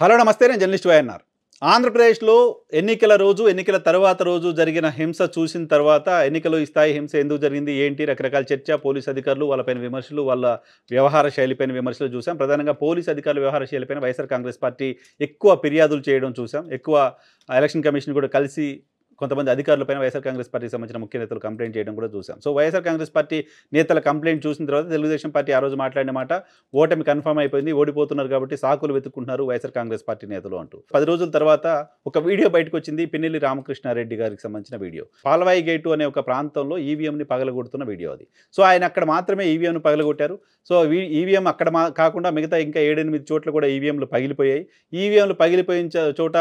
hello నమస్తే నేను journalist అన్నారు ఆంధ్రప్రదేశ్లో ఎన్నికల రోజు ఎన్నికల తర్వాత రోజు జరిగిన హింస చూసిన తర్వాత ఎన్నికలు ఈ స్థాయి హింస ఎందుకు జరిగింది ఏంటి రకరకాల చర్చ పోలీస్ అధికారులు వాళ్ళపైన విమర్శలు వాళ్ళ వ్యవహార శైలిపైన విమర్శలు చూసాం ప్రధానంగా పోలీస్ అధికారుల వ్యవహార శైలిపైన వైఎస్ఆర్ కాంగ్రెస్ పార్టీ ఎక్కువ ఫిర్యాదులు చేయడం చూసాం ఎక్కువ ఎలక్షన్ కమిషన్ కూడా కలిసి కొంతమంది అధికారులపైన వైఎస్ఆర్ కాంగ్రెస్ పార్టీకి సంబంధించిన ముఖ్య నేతలు కంప్లైంట్ చేయడం కూడా చూసాం సో వైఎస్ఆర్ కాంగ్రెస్ పార్టీ నేతల కంప్లైంట్ చూసిన తర్వాత తెలుగుదేశం పార్టీ ఆ రోజు మాట్లాడిన మాట ఓటమి కన్ఫర్మ్ అయిపోయింది ఓడిపోతున్నారు కాబట్టి సాకులు వెతుక్కుంటున్నారు వైఎస్ఆర్ కాంగ్రెస్ పార్టీ నేతలు అంటూ పది రోజుల తర్వాత ఒక వీడియో బయటకు వచ్చింది పిన్నెల్లి రామకృష్ణారెడ్డి గారికి సంబంధించిన వీడియో పాలవాయి గేటు అనే ఒక ప్రాంతంలో ఈవీఎంని పగలగొడుతున్న వీడియో అది సో ఆయన అక్కడ మాత్రమే ఈవీఎంను పగలగొట్టారు సో ఈవీఎం అక్కడ కాకుండా మిగతా ఇంకా ఏడెనిమిది చోట్ల కూడా ఈవీఎంలు పగిలిపోయాయి ఈవీఎంలు పగిలిపోయిన చోట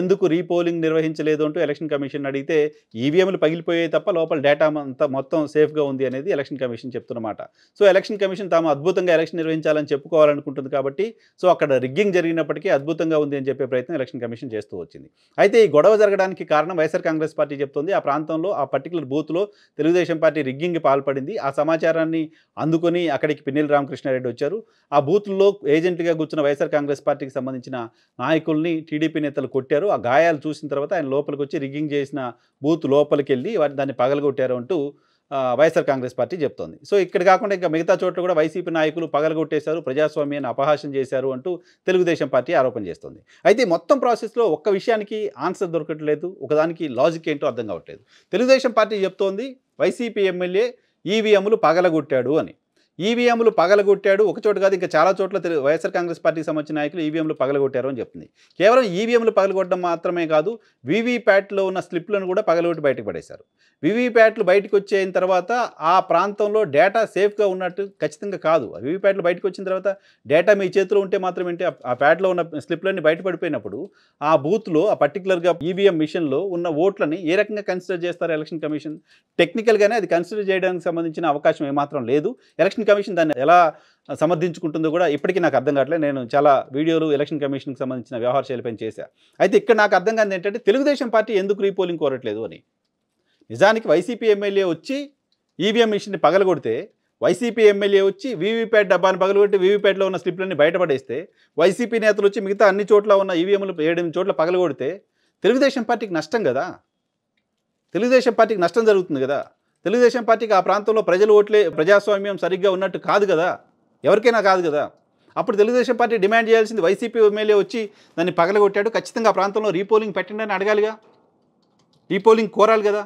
ఎందుకు రీపోలింగ్ నిర్వహించలేదు అంటూ ఎలక్షన్ కమిషన్ కమిషన్ అడిగితే ఈవీఎంలు e పగిలిపోయాయి తప్ప లోపల డేటా అంతా మొత్తం సేఫ్గా ఉంది అనేది ఎలక్షన్ కమిషన్ చెప్తున్నమాట సో ఎలక్షన్ కమిషన్ తాము అద్భుతంగా ఎలక్షన్ నిర్వహించాలని చెప్పుకోవాలనుకుంటుంది కాబట్టి సో అక్కడ రిగ్గింగ్ జరిగినప్పటికీ అద్భుతంగా ఉంది అని చెప్పే ప్రయత్నం ఎలక్షన్ కమిషన్ చేస్తూ వచ్చింది అయితే ఈ గొడవ జరగడానికి కారణం వైఎస్ఆర్ కాంగ్రెస్ పార్టీ చెప్తుంది ఆ ప్రాంతంలో ఆ పర్టికులర్ బూత్లో తెలుగుదేశం పార్టీ రిగ్గింగ్ పాల్పడింది ఆ సమాచారాన్ని అందుకొని అక్కడికి పిన్నెల రామకృష్ణారెడ్డి వచ్చారు ఆ బూత్లో ఏజెంట్గా కూర్చున్న వైఎస్ఆర్ కాంగ్రెస్ పార్టీకి సంబంధించిన నాయకుల్ని టీడీపీ నేతలు కొట్టారు ఆ గాయాలు చూసిన తర్వాత ఆయన లోపలికి వచ్చి రిగ్గింగ్ చేసి చేసిన బూత్ లోపలికి వెళ్ళి దాన్ని పగలగొట్టారు అంటూ వైఎస్ఆర్ కాంగ్రెస్ పార్టీ చెప్తోంది సో ఇక్కడ కాకుండా ఇంకా మిగతా చోట్ల కూడా వైసీపీ నాయకులు పగలగొట్టేశారు ప్రజాస్వామ్యాన్ని అపహాసం చేశారు అంటూ తెలుగుదేశం పార్టీ ఆరోపణ చేస్తోంది అయితే మొత్తం ప్రాసెస్లో ఒక్క విషయానికి ఆన్సర్ దొరకట్లేదు ఒకదానికి లాజిక్ ఏంటో అర్థం కావట్లేదు తెలుగుదేశం పార్టీ చెప్తోంది వైసీపీ ఎమ్మెల్యే ఈవీఎంలు పగలగొట్టాడు అని ఈవీఎంలు పగలగొట్టాడు ఒకచోట కాదు ఇంకా చాలా చోట్ల వైఎస్ఆర్ కాంగ్రెస్ పార్టీకి సంబంధించిన నాయకులు ఈవీఎంలు పగలగొట్టారు అని చెప్తుంది కేవలం ఈవీఎంలు పగలగొట్టడం మాత్రమే కాదు వీవీప్యాట్లో ఉన్న స్లిప్లను కూడా పగలగొట్టి బయటకు పడేశారు వీవీప్యాట్లు బయటకు వచ్చిన తర్వాత ఆ ప్రాంతంలో డేటా సేఫ్గా ఉన్నట్టు ఖచ్చితంగా కాదు వీవీప్యాట్లు బయటకు వచ్చిన తర్వాత డేటా మీ చేతిలో ఉంటే మాత్రం ఏంటి ఆ ప్యాట్లో ఉన్న స్లిప్లన్నీ బయట పడిపోయినప్పుడు ఆ బూత్లో ఆ పర్టికులర్గా ఈవీఎం మిషన్లో ఉన్న ఓట్లని ఏ రకంగా కన్సిడర్ చేస్తారు ఎలక్షన్ కమిషన్ టెక్నికల్గానే అది కన్సిడర్ చేయడానికి సంబంధించిన అవకాశం ఏమాత్రం లేదు ఎలక్షన్ కమిషన్ దాన్ని ఎలా సమర్థించుకుంటుందో కూడా ఇప్పటికీ నాకు అర్థం కావట్లేదు నేను చాలా వీడియోలు ఎలక్షన్ కమిషన్కి సంబంధించిన వ్యవహార శైలిపైన చేశా అయితే ఇక్కడ నాకు అర్థం కాదు ఏంటంటే తెలుగుదేశం పార్టీ ఎందుకు రీపోలింగ్ కోరట్లేదు అని నిజానికి వైసీపీ ఎమ్మెల్యే వచ్చి ఈవీఎం మిషన్ని పగలగొడితే వైసీపీ ఎమ్మెల్యే వచ్చి వీవీప్యాట్ డబ్బాను పగలగొట్టి వీవీప్యాట్లో ఉన్న స్లిప్లన్నీ బయటపడేస్తే వైసీపీ నేతలు వచ్చి మిగతా అన్ని చోట్ల ఉన్న ఈవీఎంలు ఏడెనిమిది చోట్ల పగలగొడితే తెలుగుదేశం పార్టీకి నష్టం కదా తెలుగుదేశం పార్టీకి నష్టం జరుగుతుంది కదా తెలుగుదేశం పార్టీకి ఆ ప్రాంతంలో ప్రజలు ఓట్లే ప్రజాస్వామ్యం సరిగ్గా ఉన్నట్టు కాదు కదా ఎవరికైనా కాదు కదా అప్పుడు తెలుగుదేశం పార్టీ డిమాండ్ చేయాల్సింది వైసీపీ ఎమ్మెల్యే వచ్చి దాన్ని పగలగొట్టాడు ఖచ్చితంగా ఆ ప్రాంతంలో రీపోలింగ్ పెట్టండి అని అడగాలిగా రీపోలింగ్ కోరాలి కదా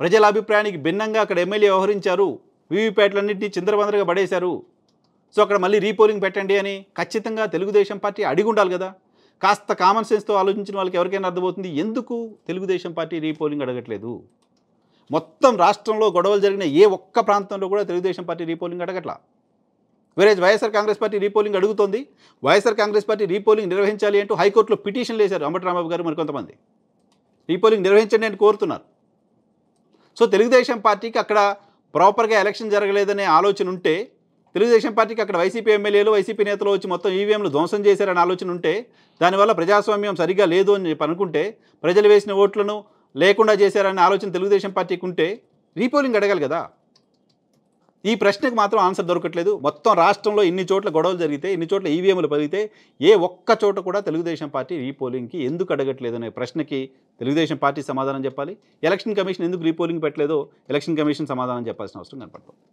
ప్రజల అభిప్రాయానికి భిన్నంగా అక్కడ ఎమ్మెల్యే వ్యవహరించారు వీవీప్యాట్లన్నింటినీ చిందరబందరగా పడేశారు సో అక్కడ మళ్ళీ రీపోలింగ్ పెట్టండి అని ఖచ్చితంగా తెలుగుదేశం పార్టీ అడిగి ఉండాలి కదా కాస్త కామన్ సెన్స్తో ఆలోచించిన వాళ్ళకి ఎవరికైనా అర్థమవుతుంది ఎందుకు తెలుగుదేశం పార్టీ రీపోలింగ్ అడగట్లేదు మొత్తం రాష్ట్రంలో గొడవలు జరిగిన ఏ ఒక్క ప్రాంతంలో కూడా తెలుగుదేశం పార్టీ రీపోలింగ్ అడగట్లా వేరేజ్ వైఎస్ఆర్ కాంగ్రెస్ పార్టీ రీపోలింగ్ అడుగుతోంది వైఎస్ఆర్ కాంగ్రెస్ పార్టీ రీపోలింగ్ నిర్వహించాలి అంటూ హైకోర్టులో పిటిషన్ వేశారు అంబటరామబాబు గారు మరికొంతమంది రీపోలింగ్ నిర్వహించండి అని కోరుతున్నారు సో తెలుగుదేశం పార్టీకి అక్కడ ప్రాపర్గా ఎలక్షన్ జరగలేదనే ఆలోచన ఉంటే తెలుగుదేశం పార్టీకి అక్కడ వైసీపీ ఎమ్మెల్యేలు వైసీపీ నేతలు వచ్చి మొత్తం ఈవీఎంలు ధ్వంసం చేశారని ఆలోచన ఉంటే దానివల్ల ప్రజాస్వామ్యం సరిగ్గా లేదు అని చెప్పి అనుకుంటే ప్రజలు వేసిన ఓట్లను లేకుండా చేశారనే ఆలోచన తెలుగుదేశం పార్టీకి ఉంటే రీపోలింగ్ అడగాలి కదా ఈ ప్రశ్నకు మాత్రం ఆన్సర్ దొరకట్లేదు మొత్తం రాష్ట్రంలో ఇన్ని చోట్ల గొడవలు జరిగితే ఇన్ని చోట్ల ఈవీఎంలు పెరిగితే ఏ ఒక్క చోట కూడా తెలుగుదేశం పార్టీ రీపోలింగ్కి ఎందుకు అడగట్లేదు అనే ప్రశ్నకి తెలుగుదేశం పార్టీ సమాధానం చెప్పాలి ఎలక్షన్ కమిషన్ ఎందుకు రీపోలింగ్ పెట్టలేదో ఎలక్షన్ కమిషన్ సమాధానం చెప్పాల్సిన అవసరం కనపడుతుంది